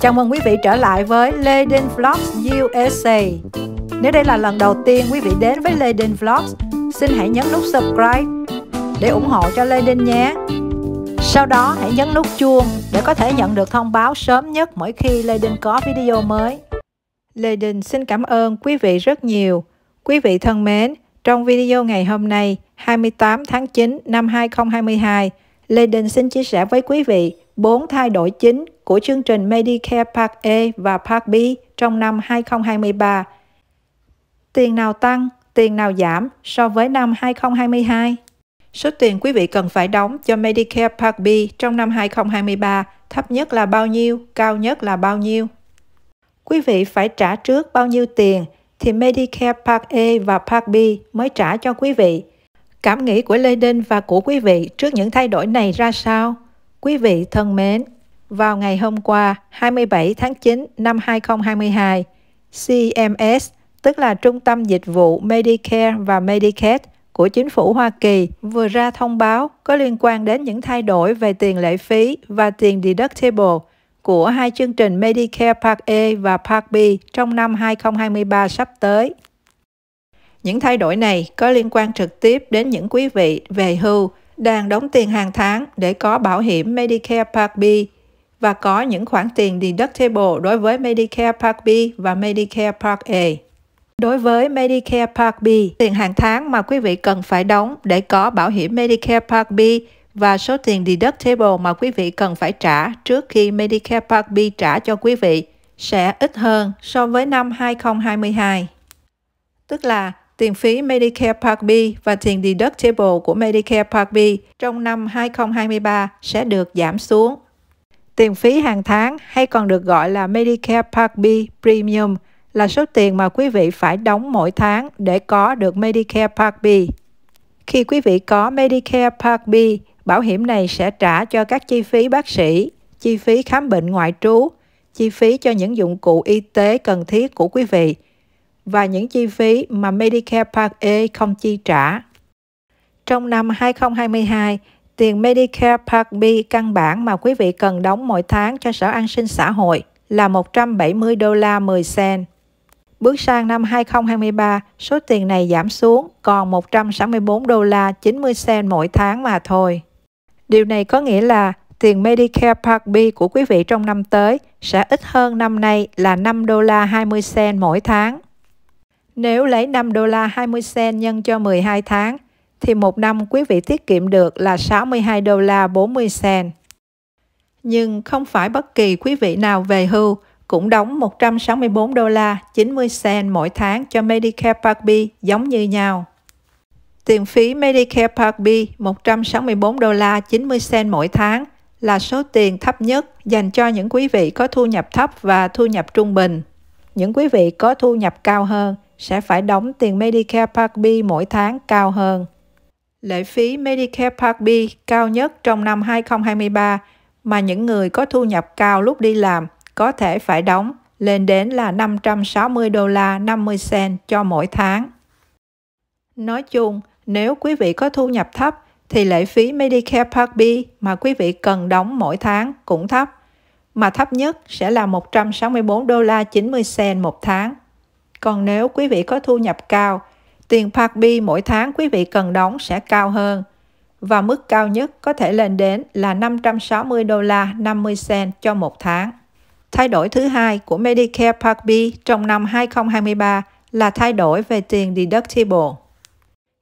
Chào mừng quý vị trở lại với Leden Vlogs USA. Nếu đây là lần đầu tiên quý vị đến với Leden Vlogs, xin hãy nhấn nút subscribe để ủng hộ cho Leden nhé. Sau đó hãy nhấn nút chuông để có thể nhận được thông báo sớm nhất mỗi khi Leden có video mới. Leden xin cảm ơn quý vị rất nhiều. Quý vị thân mến, trong video ngày hôm nay, 28 tháng 9 năm 2022, Lê Đình xin chia sẻ với quý vị 4 thay đổi chính của chương trình Medicare Part A và Part B trong năm 2023. Tiền nào tăng, tiền nào giảm so với năm 2022? Số tiền quý vị cần phải đóng cho Medicare Part B trong năm 2023 thấp nhất là bao nhiêu, cao nhất là bao nhiêu? Quý vị phải trả trước bao nhiêu tiền thì Medicare Part A và Part B mới trả cho quý vị. Cảm nghĩ của Lê Đinh và của quý vị trước những thay đổi này ra sao? Quý vị thân mến, vào ngày hôm qua 27 tháng 9 năm 2022, CMS, tức là Trung tâm Dịch vụ Medicare và Medicaid của chính phủ Hoa Kỳ, vừa ra thông báo có liên quan đến những thay đổi về tiền lệ phí và tiền deductible của hai chương trình Medicare Part A và Part B trong năm 2023 sắp tới. Những thay đổi này có liên quan trực tiếp đến những quý vị về hưu đang đóng tiền hàng tháng để có bảo hiểm Medicare Part B và có những khoản tiền deductible đối với Medicare Part B và Medicare Part A. Đối với Medicare Part B, tiền hàng tháng mà quý vị cần phải đóng để có bảo hiểm Medicare Part B và số tiền deductible mà quý vị cần phải trả trước khi Medicare Part B trả cho quý vị sẽ ít hơn so với năm 2022. Tức là tiền phí Medicare Part B và tiền deductible của Medicare Part B trong năm 2023 sẽ được giảm xuống. Tiền phí hàng tháng hay còn được gọi là Medicare Part B Premium là số tiền mà quý vị phải đóng mỗi tháng để có được Medicare Part B. Khi quý vị có Medicare Part B, bảo hiểm này sẽ trả cho các chi phí bác sĩ, chi phí khám bệnh ngoại trú, chi phí cho những dụng cụ y tế cần thiết của quý vị và những chi phí mà Medicare Part A không chi trả. Trong năm 2022, tiền Medicare Part B căn bản mà quý vị cần đóng mỗi tháng cho Sở An sinh xã hội là 170 đô la 10 cent. Bước sang năm 2023, số tiền này giảm xuống còn 164 đô la 90 cent mỗi tháng mà thôi. Điều này có nghĩa là tiền Medicare Part B của quý vị trong năm tới sẽ ít hơn năm nay là 5 đô la 20 cent mỗi tháng. Nếu lấy 5 đô la 20 sen nhân cho 12 tháng, thì một năm quý vị tiết kiệm được là 62 đô la 40 sen. Nhưng không phải bất kỳ quý vị nào về hưu cũng đóng 164 đô la 90 sen mỗi tháng cho Medicare Part B giống như nhau. Tiền phí Medicare Part B 164 đô la 90 sen mỗi tháng là số tiền thấp nhất dành cho những quý vị có thu nhập thấp và thu nhập trung bình. Những quý vị có thu nhập cao hơn sẽ phải đóng tiền Medicare Part B mỗi tháng cao hơn. Lệ phí Medicare Part B cao nhất trong năm 2023 mà những người có thu nhập cao lúc đi làm có thể phải đóng lên đến là 560 đô la 50 cent cho mỗi tháng. Nói chung, nếu quý vị có thu nhập thấp thì lệ phí Medicare Part B mà quý vị cần đóng mỗi tháng cũng thấp, mà thấp nhất sẽ là 164 đô la 90 cent một tháng. Còn nếu quý vị có thu nhập cao, tiền Park B mỗi tháng quý vị cần đóng sẽ cao hơn và mức cao nhất có thể lên đến là 560 đô la 50 cent cho một tháng. Thay đổi thứ hai của Medicare Part B trong năm 2023 là thay đổi về tiền deductible.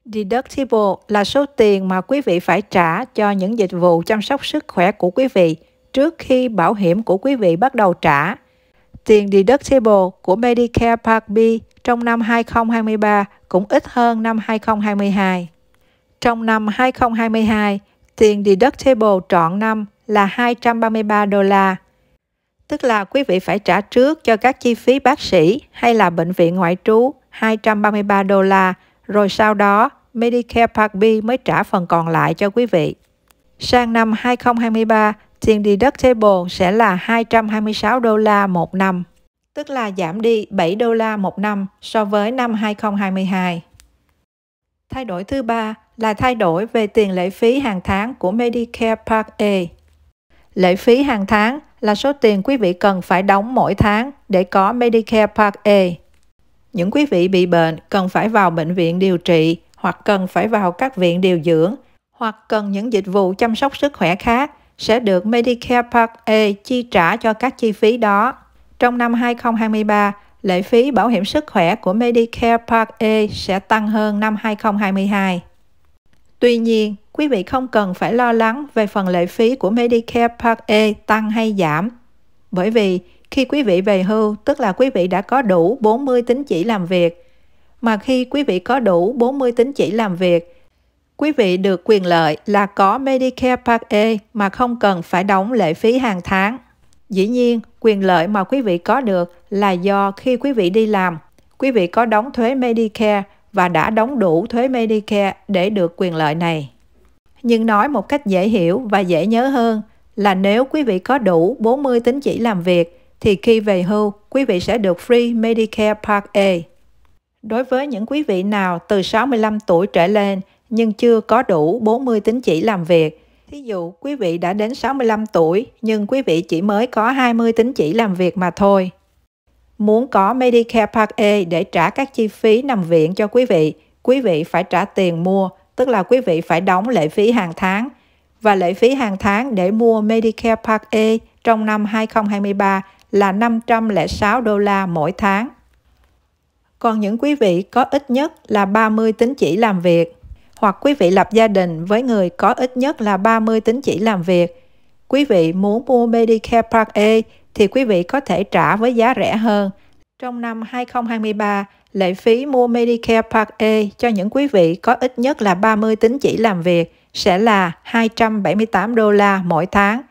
Deductible là số tiền mà quý vị phải trả cho những dịch vụ chăm sóc sức khỏe của quý vị trước khi bảo hiểm của quý vị bắt đầu trả. Tiền deductible của Medicare Part B trong năm 2023 cũng ít hơn năm 2022. Trong năm 2022, tiền deductible trọn năm là 233 đô la. Tức là quý vị phải trả trước cho các chi phí bác sĩ hay là bệnh viện ngoại trú 233 đô la, rồi sau đó Medicare Part B mới trả phần còn lại cho quý vị. Sang năm 2023, tiền deductible sẽ là 226 đô la một năm, tức là giảm đi 7 đô la một năm so với năm 2022. Thay đổi thứ ba là thay đổi về tiền lệ phí hàng tháng của Medicare Part A. Lệ phí hàng tháng là số tiền quý vị cần phải đóng mỗi tháng để có Medicare Part A. Những quý vị bị bệnh cần phải vào bệnh viện điều trị hoặc cần phải vào các viện điều dưỡng hoặc cần những dịch vụ chăm sóc sức khỏe khác sẽ được Medicare Part A chi trả cho các chi phí đó. Trong năm 2023, lệ phí bảo hiểm sức khỏe của Medicare Part A sẽ tăng hơn năm 2022. Tuy nhiên, quý vị không cần phải lo lắng về phần lệ phí của Medicare Part A tăng hay giảm, bởi vì khi quý vị về hưu, tức là quý vị đã có đủ 40 tín chỉ làm việc. Mà khi quý vị có đủ 40 tín chỉ làm việc Quý vị được quyền lợi là có Medicare Part A mà không cần phải đóng lệ phí hàng tháng. Dĩ nhiên, quyền lợi mà quý vị có được là do khi quý vị đi làm, quý vị có đóng thuế Medicare và đã đóng đủ thuế Medicare để được quyền lợi này. Nhưng nói một cách dễ hiểu và dễ nhớ hơn là nếu quý vị có đủ 40 tín chỉ làm việc thì khi về hưu, quý vị sẽ được free Medicare Part A. Đối với những quý vị nào từ 65 tuổi trở lên nhưng chưa có đủ 40 tín chỉ làm việc. Thí dụ, quý vị đã đến 65 tuổi nhưng quý vị chỉ mới có 20 tín chỉ làm việc mà thôi. Muốn có Medicare Part A để trả các chi phí nằm viện cho quý vị, quý vị phải trả tiền mua, tức là quý vị phải đóng lệ phí hàng tháng và lệ phí hàng tháng để mua Medicare Part A trong năm 2023 là 506 đô la mỗi tháng. Còn những quý vị có ít nhất là 30 tín chỉ làm việc hoặc quý vị lập gia đình với người có ít nhất là 30 tín chỉ làm việc. Quý vị muốn mua Medicare Part A thì quý vị có thể trả với giá rẻ hơn. Trong năm 2023, lệ phí mua Medicare Part A cho những quý vị có ít nhất là 30 tín chỉ làm việc sẽ là 278 đô la mỗi tháng,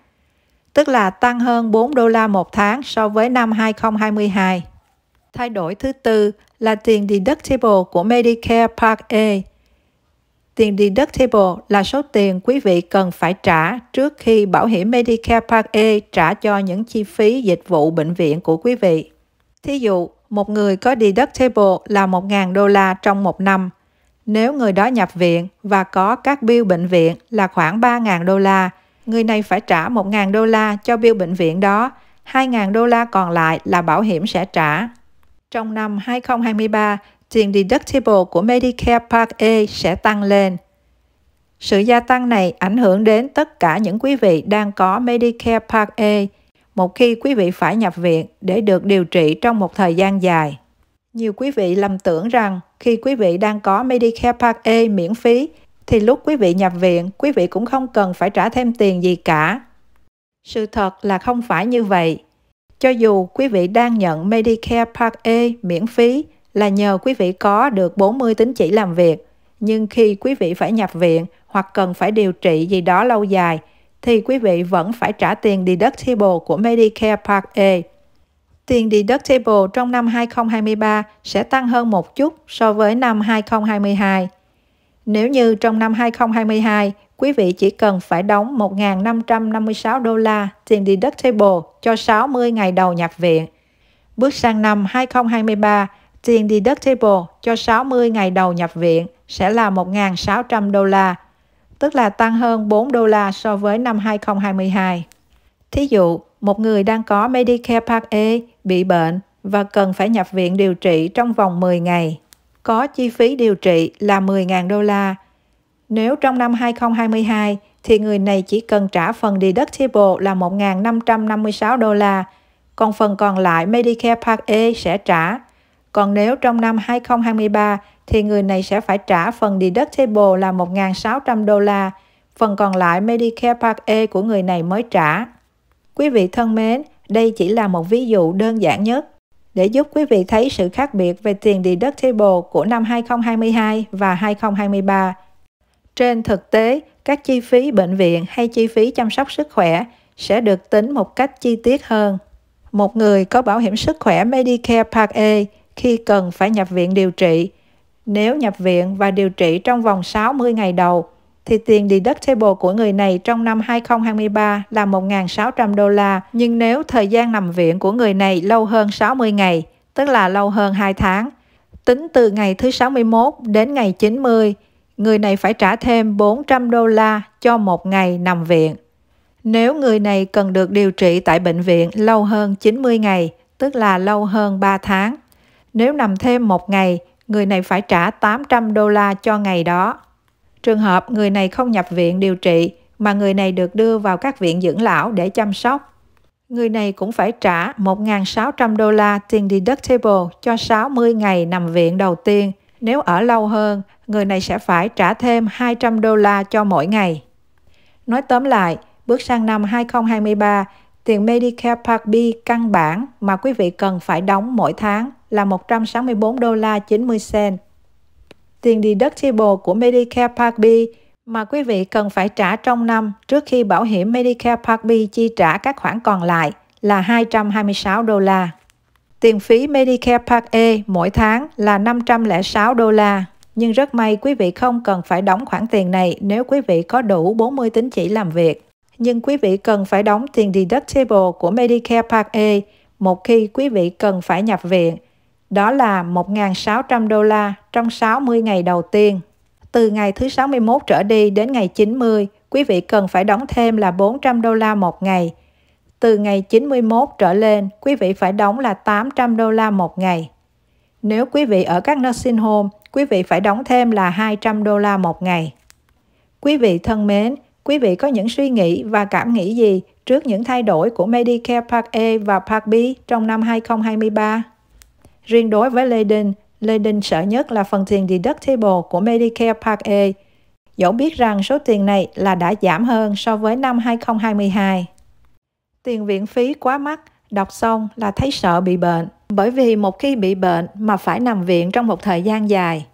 tức là tăng hơn 4 đô la một tháng so với năm 2022. Thay đổi thứ tư là tiền deductible của Medicare Part A tiền deductible là số tiền quý vị cần phải trả trước khi bảo hiểm Medicare Part A trả cho những chi phí dịch vụ bệnh viện của quý vị. Thí dụ, một người có deductible là 1.000 đô la trong một năm. Nếu người đó nhập viện và có các bill bệnh viện là khoảng 3.000 đô la, người này phải trả 1.000 đô la cho bill bệnh viện đó, 2.000 đô la còn lại là bảo hiểm sẽ trả. Trong năm 2023, tiền deductible của Medicare Part A sẽ tăng lên. Sự gia tăng này ảnh hưởng đến tất cả những quý vị đang có Medicare Part A một khi quý vị phải nhập viện để được điều trị trong một thời gian dài. Nhiều quý vị lầm tưởng rằng khi quý vị đang có Medicare Part A miễn phí thì lúc quý vị nhập viện, quý vị cũng không cần phải trả thêm tiền gì cả. Sự thật là không phải như vậy. Cho dù quý vị đang nhận Medicare Part A miễn phí là nhờ quý vị có được 40 tín chỉ làm việc. Nhưng khi quý vị phải nhập viện hoặc cần phải điều trị gì đó lâu dài, thì quý vị vẫn phải trả tiền deductible của Medicare Part A. Tiền deductible trong năm 2023 sẽ tăng hơn một chút so với năm 2022. Nếu như trong năm 2022, quý vị chỉ cần phải đóng 1.556 đô la tiền deductible cho 60 ngày đầu nhập viện. Bước sang năm 2023, Tiền deductible cho 60 ngày đầu nhập viện sẽ là 1.600 đô la, tức là tăng hơn 4 đô la so với năm 2022. Thí dụ, một người đang có Medicare Part A bị bệnh và cần phải nhập viện điều trị trong vòng 10 ngày. Có chi phí điều trị là 10.000 đô la. Nếu trong năm 2022 thì người này chỉ cần trả phần deductible là 1.556 đô la, còn phần còn lại Medicare Part A sẽ trả còn nếu trong năm 2023 thì người này sẽ phải trả phần deductible là 1.600 đô la, phần còn lại Medicare Part A của người này mới trả. Quý vị thân mến, đây chỉ là một ví dụ đơn giản nhất để giúp quý vị thấy sự khác biệt về tiền deductible của năm 2022 và 2023. Trên thực tế, các chi phí bệnh viện hay chi phí chăm sóc sức khỏe sẽ được tính một cách chi tiết hơn. Một người có bảo hiểm sức khỏe Medicare Part A khi cần phải nhập viện điều trị. Nếu nhập viện và điều trị trong vòng 60 ngày đầu, thì tiền deductible của người này trong năm 2023 là 1.600 đô la. Nhưng nếu thời gian nằm viện của người này lâu hơn 60 ngày, tức là lâu hơn 2 tháng, tính từ ngày thứ 61 đến ngày 90, người này phải trả thêm 400 đô la cho một ngày nằm viện. Nếu người này cần được điều trị tại bệnh viện lâu hơn 90 ngày, tức là lâu hơn 3 tháng, nếu nằm thêm một ngày, người này phải trả 800 đô la cho ngày đó. Trường hợp người này không nhập viện điều trị mà người này được đưa vào các viện dưỡng lão để chăm sóc. Người này cũng phải trả 1.600 đô la tiền deductible cho 60 ngày nằm viện đầu tiên. Nếu ở lâu hơn, người này sẽ phải trả thêm 200 đô la cho mỗi ngày. Nói tóm lại, bước sang năm 2023, Tiền Medicare Part B căn bản mà quý vị cần phải đóng mỗi tháng là 164 đô la 90 cent. Tiền deductible của Medicare Part B mà quý vị cần phải trả trong năm trước khi bảo hiểm Medicare Part B chi trả các khoản còn lại là 226 đô la. Tiền phí Medicare Part E mỗi tháng là 506 đô la, nhưng rất may quý vị không cần phải đóng khoản tiền này nếu quý vị có đủ 40 tín chỉ làm việc nhưng quý vị cần phải đóng tiền deductible của Medicare Part A một khi quý vị cần phải nhập viện. Đó là 1.600 đô la trong 60 ngày đầu tiên. Từ ngày thứ 61 trở đi đến ngày 90, quý vị cần phải đóng thêm là 400 đô la một ngày. Từ ngày 91 trở lên, quý vị phải đóng là 800 đô la một ngày. Nếu quý vị ở các nursing home, quý vị phải đóng thêm là 200 đô la một ngày. Quý vị thân mến, Quý vị có những suy nghĩ và cảm nghĩ gì trước những thay đổi của Medicare Part A và Part B trong năm 2023? Riêng đối với Leden, Leden sợ nhất là phần tiền deductible của Medicare Part A, dẫu biết rằng số tiền này là đã giảm hơn so với năm 2022. Tiền viện phí quá mắc, đọc xong là thấy sợ bị bệnh, bởi vì một khi bị bệnh mà phải nằm viện trong một thời gian dài,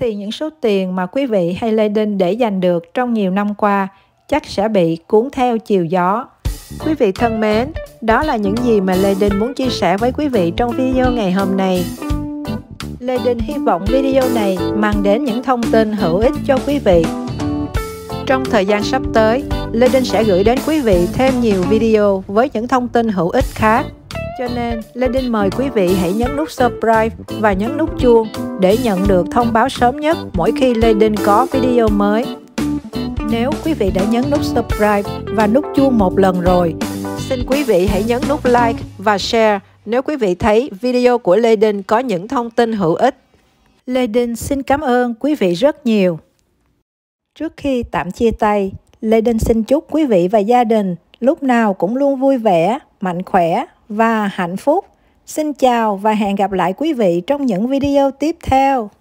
thì những số tiền mà quý vị hay lê đinh để giành được trong nhiều năm qua chắc sẽ bị cuốn theo chiều gió. Quý vị thân mến, đó là những gì mà Lê Đinh muốn chia sẻ với quý vị trong video ngày hôm nay. Lê Đinh hy vọng video này mang đến những thông tin hữu ích cho quý vị. Trong thời gian sắp tới, Lê Đinh sẽ gửi đến quý vị thêm nhiều video với những thông tin hữu ích khác. Cho nên, Lê Đinh mời quý vị hãy nhấn nút subscribe và nhấn nút chuông để nhận được thông báo sớm nhất mỗi khi Lê Đinh có video mới. Nếu quý vị đã nhấn nút subscribe và nút chuông một lần rồi, xin quý vị hãy nhấn nút like và share nếu quý vị thấy video của Lê Đinh có những thông tin hữu ích. Lê Đinh xin cảm ơn quý vị rất nhiều. Trước khi tạm chia tay, Lê Đinh xin chúc quý vị và gia đình lúc nào cũng luôn vui vẻ, mạnh khỏe và hạnh phúc. Xin chào và hẹn gặp lại quý vị trong những video tiếp theo.